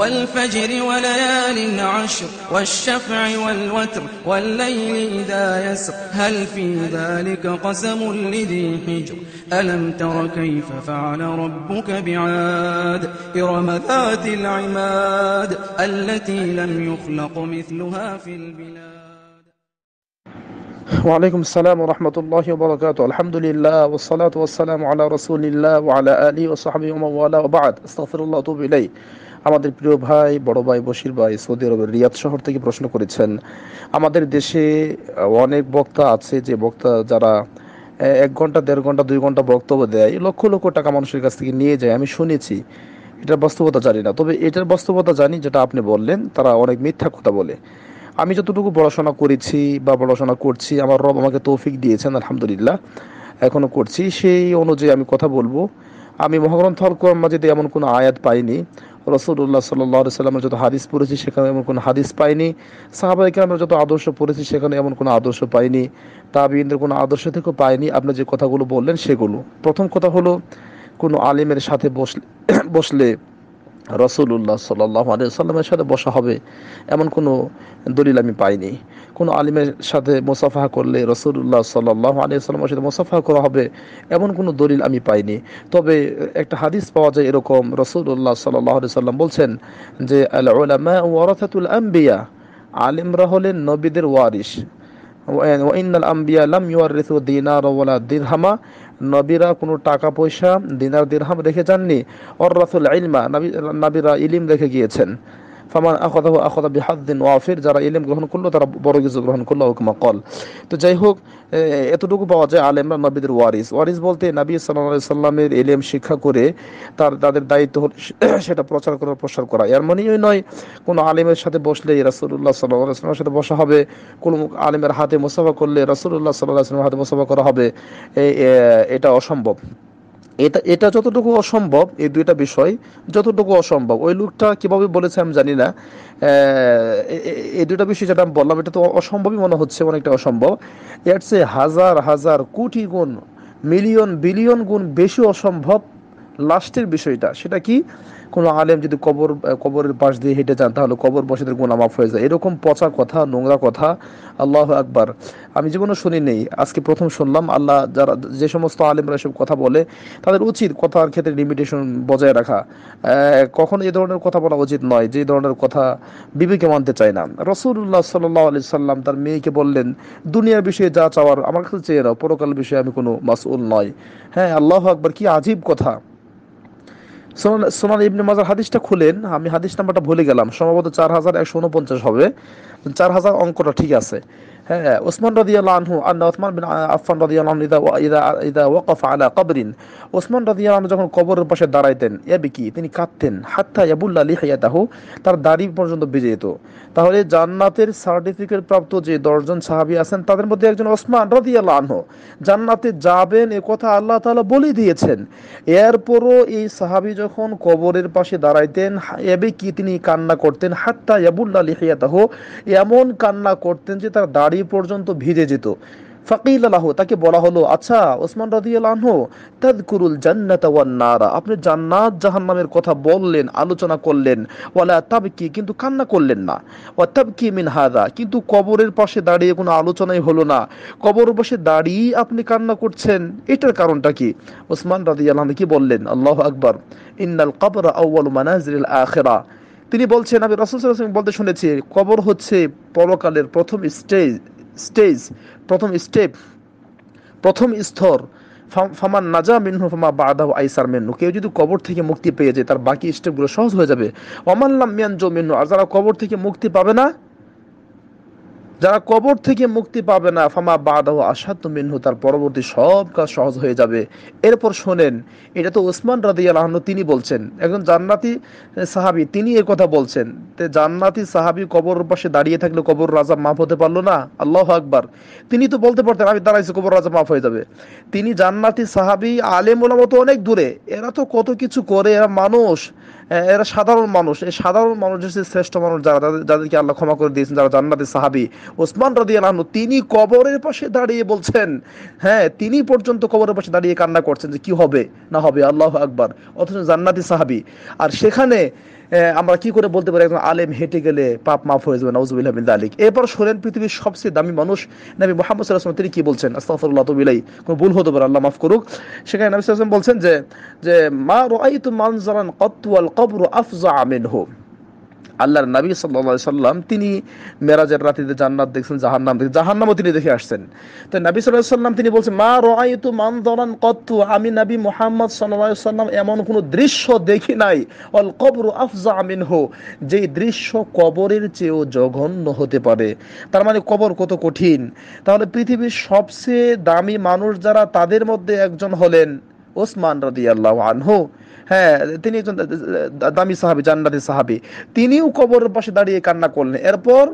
والفجر وليال عشر والشفع والوتر والليل إذا يسر هل في ذلك قسم لذي حجر ألم تر كيف فعل ربك بعاد إرم ذات العماد التي لم يخلق مثلها في البلاد وعليكم السلام ورحمة الله وبركاته الحمد لله والصلاة والسلام على رسول الله وعلى آله وصحبه ومن والاه وبعد استغفر الله واتوب إليه আমাদের প্রিয় ভাই বড় ভাই বশির ভাই সৌদি আরবের রিয়াদ শহর থেকে প্রশ্ন করেছেন আমাদের দেশে অনেক বক্তা আছে যে বক্তা যারা এক ঘন্টা দেড় ঘন্টা দুই ঘন্টা বক্তব্য দেয় লক্ষ লক্ষ টাকা মানুষের কাছ থেকে নিয়ে যায় আমি শুনেছি এটার বাস্তবতা জানি না তবে এটার বাস্তবতা জানি যেটা আপনি বললেন তারা অনেক মিথ্যা কথা বলে আমি যতটুকু পড়াশোনা করেছি বা পড়াশোনা করছি আমার রব আমাকে তৌফিক দিয়েছেন আলহামদুলিল্লাহ এখনও করছি সেই অনুযায়ী আমি কথা বলবো আমি মহাগ্রন্থ আল কোরআন এমন কোনো আয়াত পাইনি রসদুল্লাহ সাল্লি সাল্লামের যত হাদিস পড়েছি সেখানে এমন কোনো হাদিস পাইনি সাহাবাইকে আমরা যত আদর্শ পড়েছি সেখানে এমন কোনো আদর্শ পাইনি তাবিনদের কোনো আদর্শ থেকেও পাইনি আপনি যে কথাগুলো বললেন সেগুলো প্রথম কথা হলো কোনো আলিমের সাথে বসলে বসলে রসুল্লাহ সাল্লাহ সাল্লামের সাথে বসা হবে এমন কোনো দলিল আমি পাইনি কোনো আলিমের সাথে মোসাফা করলে রসুল্লাহ সাল্লাহ আলিয়াল্লামের সাথে মোসাফা করা হবে এমন কোনো দলিল আমি পাইনি তবে একটা হাদিস পাওয়া যায় এরকম রসুল্লাহ সাল্লাহ সাল্লাম বলছেন যে আলিমরা হলেন নবীদের ওয়ারিস ওয়াইনাল আম্বিয়া লাম আর দিনার ওয়ালা দিরহামা নবীরা কোনো টাকা পয়সা দিনার দিরহাম রেখে যাননি অর রাসুল ইলমা নাবীরা নবীরা ইলিম রেখে গিয়েছেন ফামান আখদাহ আখদা বিহাদ্দিন ওয়াফির যারা ইলেম গ্রহণ করলো তারা বড় কিছু গ্রহণ করলো হুকমা কল তো যাই হোক এতটুকু পাওয়া যায় আলেমরা নবীদের ওয়ারিস ওয়ারিস বলতে নবী সাল্লাহ সাল্লামের ইলেম শিক্ষা করে তার তাদের দায়িত্ব সেটা প্রচার করার প্রসার করা এর মানেই নয় কোনো আলেমের সাথে বসলে রাসুল্লাহ সাল্লাহ আসলামের সাথে বসা হবে কোনো আলেমের হাতে মোসাফা করলে রাসুল্লাহ সাল্লাহ আসলামের হাতে মুসাফা করা হবে এটা অসম্ভব এটা এটা যতটুকু অসম্ভব এই দুইটা বিষয় যতটুকু অসম্ভব ওই লোকটা কিভাবে বলেছে আমি জানি না এই দুটা বিষয় যেটা আমি বললাম এটা তো অসম্ভবই মনে হচ্ছে অনেকটা অসম্ভব এর চেয়ে হাজার হাজার কোটি গুণ মিলিয়ন বিলিয়ন গুণ বেশি অসম্ভব লাস্টের বিষয়টা সেটা কি কোনো আলেম যদি কবর কবরের পাশ দিয়ে হেঁটে যান তাহলে কবর বসেদের গোনা মাফ হয়ে যায় এরকম পচা কথা নোংরা কথা আল্লাহ আকবার আমি জীবনে শুনি নেই আজকে প্রথম শুনলাম আল্লাহ যারা যে সমস্ত আলেমরা এসব কথা বলে তাদের উচিত কথার ক্ষেত্রে লিমিটেশন বজায় রাখা কখনো এ ধরনের কথা বলা উচিত নয় যে ধরনের কথা বিবেকে মানতে চায় না রসুল্লাহ সাল্লাহ আলি সাল্লাম তার মেয়েকে বললেন দুনিয়ার বিষয়ে যা চাওয়ার আমার কাছে চেয়ে নাও পরকাল বিষয়ে আমি কোনো মাসুল নয় হ্যাঁ আল্লাহ আকবার কি আজীব কথা সোনান ইবনে মাজার হাদিসটা খুলেন আমি হাদিস নাম্বারটা ভুলে গেলাম সম্ভবত চার হাজার একশো উনপঞ্চাশ হবে চার হাজার অঙ্কটা ঠিক আছে হ্যাঁ ওসমান রাদিয়াল্লাহ عثمان আন্না ওসমান বিন আফফান রাদিয়াল্লাহ আনহু ইদা ইদা ইদা ওয়াকাফ আলা কবরিন ওসমান রাদিয়াল্লাহ আনহু যখন কবরের পাশে দাঁড়াইতেন ইয়াবিকি তিনি কাঁদতেন হাত্তা ইয়াবুল্লা লিহিয়াতাহু তার দাড়ি পর্যন্ত ভিজে যেত তাহলে জান্নাতের সার্টিফিকেট প্রাপ্ত যে দশজন সাহাবী আছেন তাদের মধ্যে একজন ওসমান রাদিয়াল্লাহ আনহু জান্নাতে যাবেন এ কথা আল্লাহ তাআলা বলে দিয়েছেন এরপরও এই সাহাবি যখন কবরের পাশে দাঁড়াইতেন কি তিনি কান্না করতেন হাত্তা ইয়াবুল্লা লিহিয়াতাহু এমন কান্না করতেন যে তার দাড়ি বায়ু পর্যন্ত ভিজে যেত তাকে বলা হলো আচ্ছা ওসমান নারা আপনি জান্নাত কথা বললেন আলোচনা করলেন কিন্তু কান্না করলেন না মিন হাদা কিন্তু কবরের পাশে দাঁড়িয়ে কোনো আলোচনাই হলো না কবরের পাশে দাঁড়িয়ে আপনি কান্না করছেন এটার কারণটা কি ওসমান রাজিয়ালাহ কি বললেন আল্লাহ আকবর ইন্নাল কবর আউয়াল তিনি বলছেন আমি রসুল সাল্লাম বলতে শুনেছি কবর হচ্ছে পরকালের প্রথম স্টেজ স্টেজ প্রথম স্টেপ প্রথম স্তর ফামান নাজা মিনহু ফামা বাদা আইসার মেনু কেউ যদি কবর থেকে মুক্তি পেয়ে যায় তার বাকি স্টেপগুলো সহজ হয়ে যাবে অমাল্লাম মিয়ান জো মেনু আর যারা কবর থেকে মুক্তি পাবে না যারা কবর থেকে মুক্তি পাবে না ফামা ও আসাদ মিনহু তার পরবর্তী সব কাজ সহজ হয়ে যাবে এরপর শোনেন এটা তো ওসমান রাদি আলাহন তিনি বলছেন একজন জান্নাতি সাহাবি তিনি এ কথা বলছেন তে জান্নাতি সাহাবি কবর পাশে দাঁড়িয়ে থাকলে কবর রাজা মাফ হতে পারলো না আল্লাহ আকবার তিনি তো বলতে পারতেন আমি দাঁড়াইছি কবর রাজা মাফ হয়ে যাবে তিনি জান্নাতি সাহাবি আলেম ওলামা অনেক দূরে এরা তো কত কিছু করে এরা মানুষ এরা সাধারণ মানুষ এই সাধারণ মানুষের হচ্ছে শ্রেষ্ঠ মানুষ যারা যাদেরকে আল্লাহ ক্ষমা করে দিয়েছেন যারা জান্নাতের সাহাবি ওসমান রাদি আলহানু তিনি কবরের পাশে দাঁড়িয়ে বলছেন হ্যাঁ তিনি পর্যন্ত কবরের পাশে দাঁড়িয়ে কান্না করছেন যে কি হবে না হবে আল্লাহ আকবার অথচ জান্নাতি সাহাবি আর সেখানে আমরা কি করে বলতে পারি একজন আলেম হেঁটে গেলে পাপ মাফ হয়ে যাবে হামিদ আলিক এরপর শোনেন পৃথিবীর সবচেয়ে দামি মানুষ নামি মোহাম্মদ সাল্লাহ তিনি কি বলছেন আস্তাফুল্লাহ তবিলাই কোনো ভুল হতে পারে আল্লাহ মাফ করুক সেখানে নবী সাল্লাম বলছেন যে যে মা রোয়াই তু মানজারান কত্তুয়াল কবর আফজা আমিন হোক আল্লাহর নবী সাল্লা সাল্লাম তিনি মেরাজের রাতিতে জান্নাত দেখছেন নাম দেখছেন নামও তিনি দেখে আসছেন তো নবী সাল্লাহ সাল্লাম তিনি বলছেন মা রায় তু মান দরান কত আমি নবী মোহাম্মদ সাল্লাহ সাল্লাম এমন কোনো দৃশ্য দেখি নাই অল কবর আফজা আমিন হো যেই দৃশ্য কবরের চেয়েও জঘন্য হতে পারে তার মানে কবর কত কঠিন তাহলে পৃথিবীর সবচেয়ে দামি মানুষ যারা তাদের মধ্যে একজন হলেন ওসমান রদি আল্লাহ আনহু হ্যাঁ তিনি একজন দামি সাহাবি জান্নাতি সাহাবি তিনিও কবরের পাশে দাঁড়িয়ে কান্না করলেন এরপর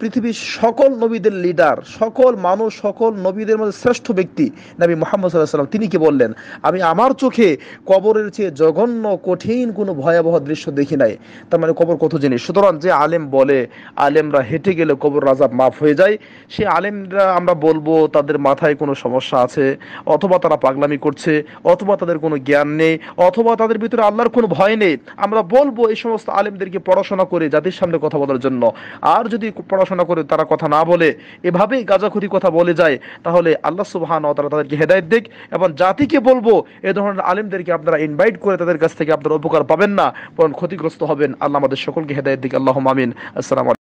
পৃথিবীর সকল নবীদের লিডার সকল মানুষ সকল নবীদের মধ্যে শ্রেষ্ঠ ব্যক্তি নবী মোহাম্মদ সাল্লাহ সাল্লাম তিনি কি বললেন আমি আমার চোখে কবরের চেয়ে জঘন্য কঠিন কোনো ভয়াবহ দৃশ্য দেখি নাই তার মানে কবর কত জিনিস সুতরাং যে আলেম বলে আলেমরা হেঁটে গেলে কবর রাজা মাফ হয়ে যায় সে আলেমরা আমরা বলবো তাদের মাথায় কোনো সমস্যা আছে অথবা তারা পাগলামি করছে অথবা তাদের কোনো জ্ঞান নেই অথবা তাদের ভিতরে আল্লাহর কোনো ভয় নেই আমরা বলবো এই সমস্ত আলেমদেরকে পড়াশোনা করে জাতির সামনে কথা বলার জন্য আর যদি পড়াশোনা পড়াশোনা করে তারা কথা না বলে এভাবেই গাজাখুরি কথা বলে যায় তাহলে আল্লাহ সুবাহান তারা তাদেরকে হেদায়ত দিক এবং জাতিকে বলবো এ ধরনের আলেমদেরকে আপনারা ইনভাইট করে তাদের কাছ থেকে আপনারা উপকার পাবেন না বরং ক্ষতিগ্রস্ত হবেন আল্লাহ আমাদের সকলকে হেদায়ত দিক আল্লাহ মামিন আসসালাম